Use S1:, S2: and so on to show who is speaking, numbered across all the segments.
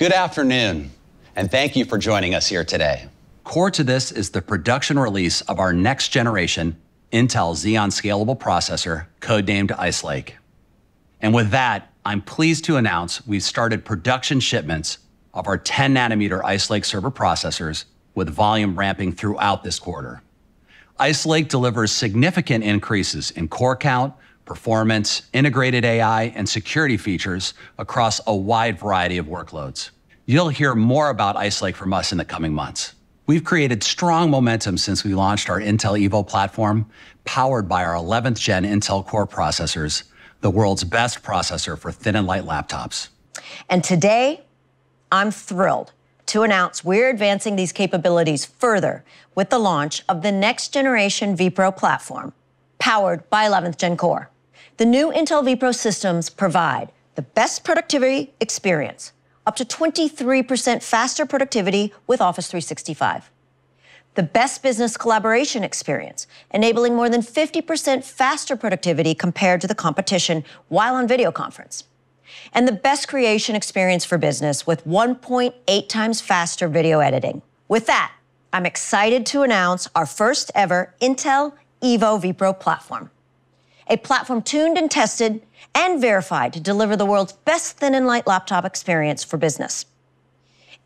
S1: Good afternoon, and thank you for joining us here today. Core to this is the production release of our next generation Intel Xeon Scalable processor, codenamed Ice Lake. And with that, I'm pleased to announce we've started production shipments of our 10 nanometer Ice Lake server processors with volume ramping throughout this quarter. Ice Lake delivers significant increases in core count, performance, integrated AI, and security features across a wide variety of workloads. You'll hear more about Ice Lake from us in the coming months. We've created strong momentum since we launched our Intel Evo platform, powered by our 11th gen Intel Core processors, the world's best processor for thin and light laptops.
S2: And today, I'm thrilled to announce we're advancing these capabilities further with the launch of the next generation vPro platform, powered by 11th Gen Core. The new Intel vPro systems provide the best productivity experience, up to 23% faster productivity with Office 365. The best business collaboration experience, enabling more than 50% faster productivity compared to the competition while on video conference. And the best creation experience for business with 1.8 times faster video editing. With that, I'm excited to announce our first ever Intel Evo vPro platform a platform tuned and tested and verified to deliver the world's best thin and light laptop experience for business.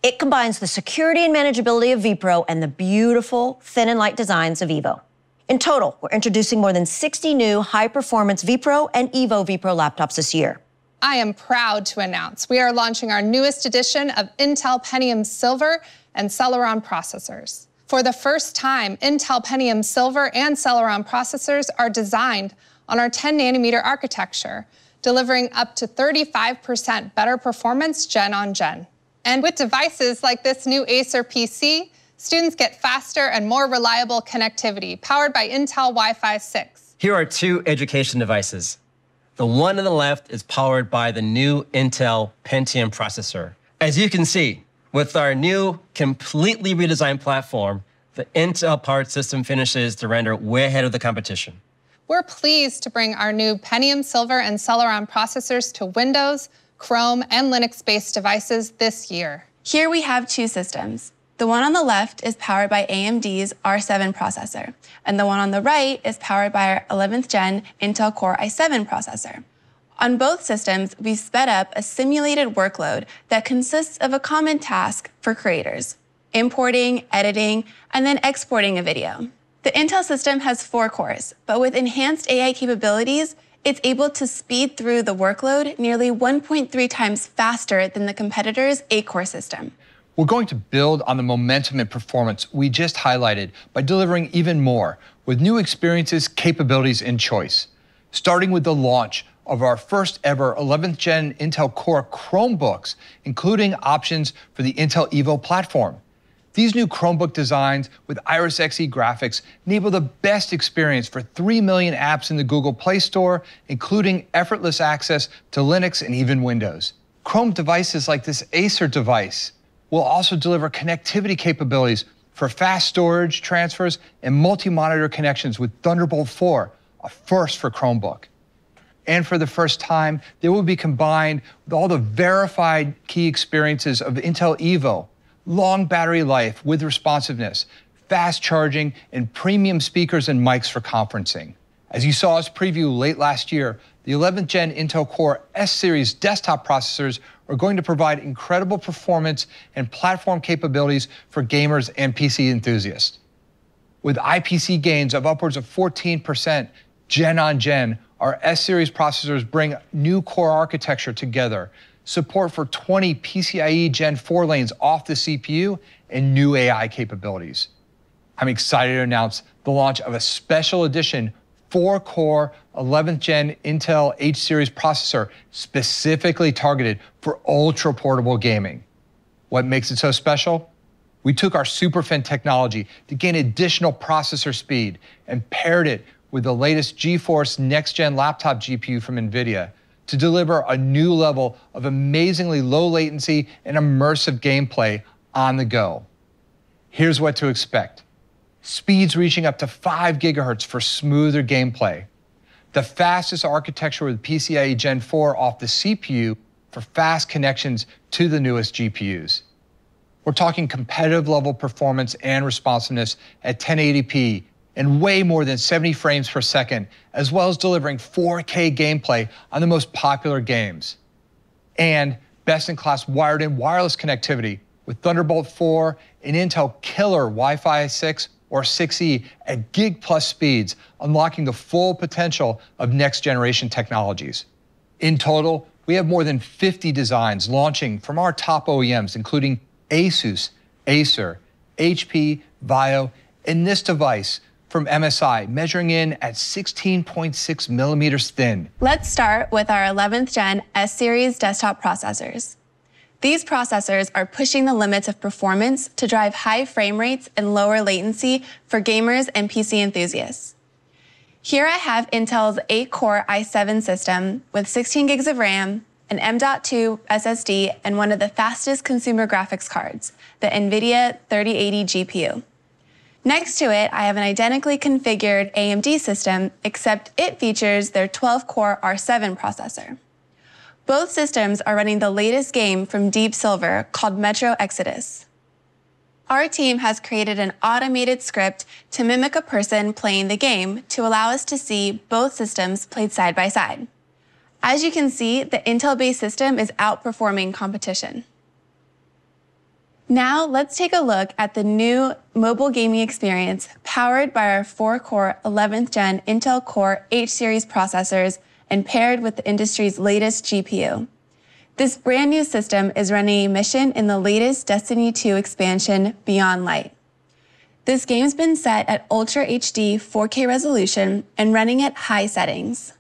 S2: It combines the security and manageability of vPro and the beautiful thin and light designs of Evo. In total, we're introducing more than 60 new high performance vPro and Evo vPro laptops this year.
S3: I am proud to announce we are launching our newest edition of Intel Pentium Silver and Celeron processors. For the first time, Intel Pentium Silver and Celeron processors are designed on our 10 nanometer architecture, delivering up to 35% better performance gen on gen. And with devices like this new Acer PC, students get faster and more reliable connectivity powered by Intel Wi-Fi 6.
S4: Here are two education devices.
S1: The one on the left is powered by the new Intel Pentium processor. As you can see, with our new completely redesigned platform, the Intel-powered system finishes the render way ahead of the competition.
S3: We're pleased to bring our new Pentium Silver and Celeron processors to Windows, Chrome, and Linux-based devices this year. Here we have two systems. The one on the left is powered by AMD's R7 processor, and the one on the right is powered by our 11th gen Intel Core i7 processor. On both systems, we've sped up a simulated workload that consists of a common task for creators, importing, editing, and then exporting a video. The Intel system has four cores, but with enhanced AI capabilities, it's able to speed through the workload nearly 1.3 times faster than the competitor's eight core system.
S4: We're going to build on the momentum and performance we just highlighted by delivering even more with new experiences, capabilities, and choice. Starting with the launch of our first ever 11th gen Intel Core Chromebooks, including options for the Intel Evo platform. These new Chromebook designs with Iris Xe graphics enable the best experience for 3 million apps in the Google Play Store, including effortless access to Linux and even Windows. Chrome devices like this Acer device will also deliver connectivity capabilities for fast storage transfers and multi-monitor connections with Thunderbolt 4, a first for Chromebook. And for the first time, they will be combined with all the verified key experiences of Intel Evo, long battery life with responsiveness, fast charging, and premium speakers and mics for conferencing. As you saw us preview late last year, the 11th gen Intel Core S series desktop processors are going to provide incredible performance and platform capabilities for gamers and PC enthusiasts. With IPC gains of upwards of 14% gen on gen, our S series processors bring new core architecture together support for 20 PCIe Gen 4 lanes off the CPU, and new AI capabilities. I'm excited to announce the launch of a special edition 4-core 11th gen Intel H series processor specifically targeted for ultra-portable gaming. What makes it so special? We took our SuperFin technology to gain additional processor speed and paired it with the latest GeForce next-gen laptop GPU from NVIDIA to deliver a new level of amazingly low latency and immersive gameplay on the go. Here's what to expect speeds reaching up to 5 gigahertz for smoother gameplay, the fastest architecture with PCIe Gen 4 off the CPU for fast connections to the newest GPUs. We're talking competitive level performance and responsiveness at 1080p and way more than 70 frames per second, as well as delivering 4K gameplay on the most popular games. And best in class wired and wireless connectivity with Thunderbolt 4 and Intel killer Wi Fi 6 or 6E at gig plus speeds, unlocking the full potential of next generation technologies. In total, we have more than 50 designs launching from our top OEMs, including Asus, Acer, HP, Vio, and this device from MSI, measuring in at 16.6 millimeters thin.
S3: Let's start with our 11th gen S-series desktop processors. These processors are pushing the limits of performance to drive high frame rates and lower latency for gamers and PC enthusiasts. Here I have Intel's 8-core i7 system with 16 gigs of RAM, an M.2 SSD, and one of the fastest consumer graphics cards, the NVIDIA 3080 GPU. Next to it, I have an identically configured AMD system, except it features their 12-core R7 processor. Both systems are running the latest game from Deep Silver called Metro Exodus. Our team has created an automated script to mimic a person playing the game to allow us to see both systems played side by side. As you can see, the Intel-based system is outperforming competition. Now let's take a look at the new mobile gaming experience powered by our 4-core 11th gen Intel Core H-series processors and paired with the industry's latest GPU. This brand new system is running a mission in the latest Destiny 2 expansion, Beyond Light. This game's been set at Ultra HD 4K resolution and running at high settings.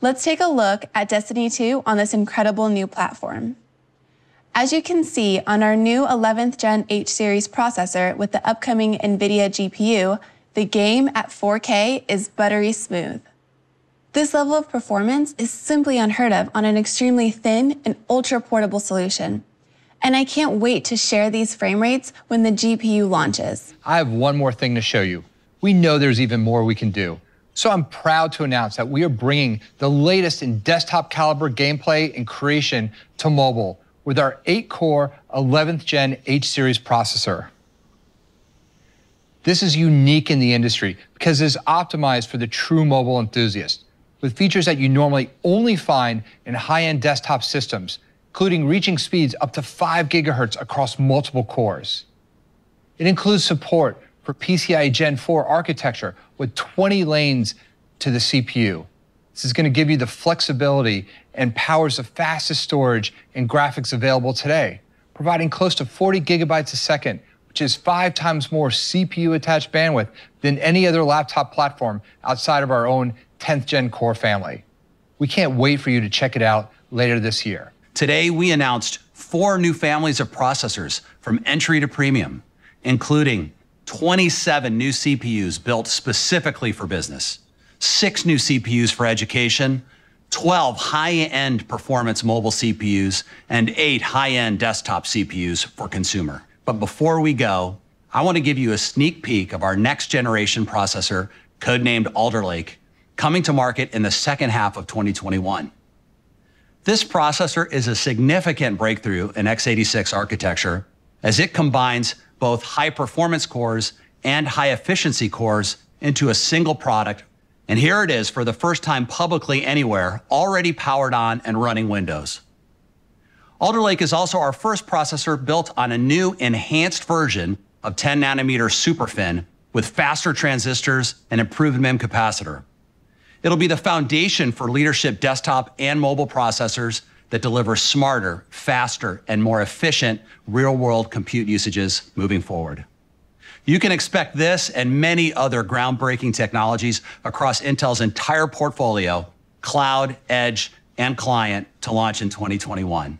S3: Let's take a look at Destiny 2 on this incredible new platform. As you can see on our new 11th Gen H series processor with the upcoming NVIDIA GPU, the game at 4K is buttery smooth. This level of performance is simply unheard of on an extremely thin and ultra portable solution. And I can't wait to share these frame rates when the GPU launches.
S4: I have one more thing to show you. We know there's even more we can do. So I'm proud to announce that we are bringing the latest in desktop caliber gameplay and creation to mobile with our 8-core 11th gen H series processor. This is unique in the industry because it is optimized for the true mobile enthusiast, with features that you normally only find in high-end desktop systems, including reaching speeds up to 5 gigahertz across multiple cores. It includes support for PCI Gen 4 architecture with 20 lanes to the CPU. This is going to give you the flexibility and powers the fastest storage and graphics available today, providing close to 40 gigabytes a second, which is five times more CPU attached bandwidth than any other laptop platform outside of our own 10th gen Core family. We can't wait for you to check it out later this year. Today, we announced four new families of
S1: processors from entry to premium, including 27 new CPUs built specifically for business, six new CPUs for education, 12 high-end performance mobile CPUs and 8 high-end desktop CPUs for consumer. But before we go, I want to give you a sneak peek of our next generation processor, codenamed Alder Lake, coming to market in the second half of 2021. This processor is a significant breakthrough in x86 architecture as it combines both high performance cores and high efficiency cores into a single product and here it is for the first time publicly anywhere, already powered on and running Windows. Alder Lake is also our first processor built on a new enhanced version of 10 nanometer SuperFin with faster transistors and improved MEM capacitor. It'll be the foundation for leadership desktop and mobile processors that deliver smarter, faster, and more efficient real world compute usages moving forward. You can expect this and many other groundbreaking technologies across Intel's entire portfolio, cloud, edge, and client, to launch in 2021.